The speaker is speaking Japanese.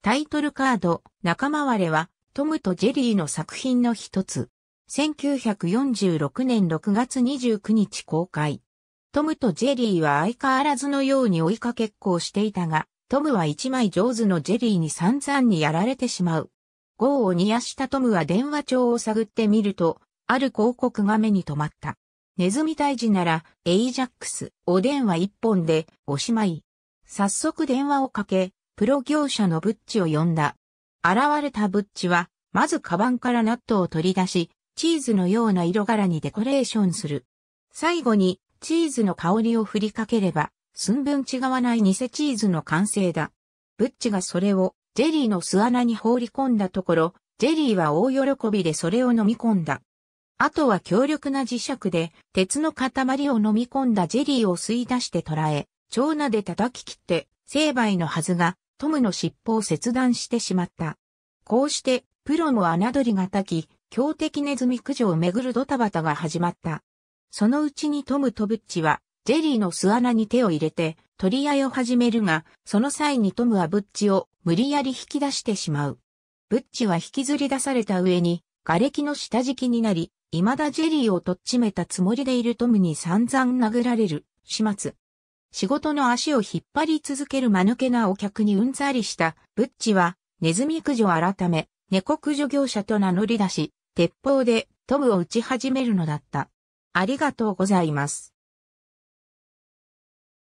タイトルカード、仲間割れは、トムとジェリーの作品の一つ。1946年6月29日公開。トムとジェリーは相変わらずのように追いかけっこをしていたが、トムは一枚上手のジェリーに散々にやられてしまう。ゴーを煮やしたトムは電話帳を探ってみると、ある広告が目に留まった。ネズミ退治なら、エイジャックス、お電話一本で、おしまい。早速電話をかけ、プロ業者のブッチを呼んだ。現れたブッチは、まずカバンからナットを取り出し、チーズのような色柄にデコレーションする。最後に、チーズの香りを振りかければ、寸分違わない偽チーズの完成だ。ブッチがそれを、ジェリーの巣穴に放り込んだところ、ジェリーは大喜びでそれを飲み込んだ。あとは強力な磁石で、鉄の塊を飲み込んだジェリーを吸い出して捕らえ、蝶なで叩き切って、成敗のはずが、トムの尻尾を切断してしまった。こうして、プロの侮りがたき、強敵ネズミ駆除をめぐるドタバタが始まった。そのうちにトムとブッチは、ジェリーの巣穴に手を入れて、取り合いを始めるが、その際にトムはブッチを無理やり引き出してしまう。ブッチは引きずり出された上に、瓦礫の下敷きになり、未だジェリーをとっちめたつもりでいるトムに散々殴られる、始末。仕事の足を引っ張り続ける間抜けなお客にうんざりした、ブッチは、ネズミ駆除改め、猫駆除業者と名乗り出し、鉄砲でトムを撃ち始めるのだった。ありがとうございます。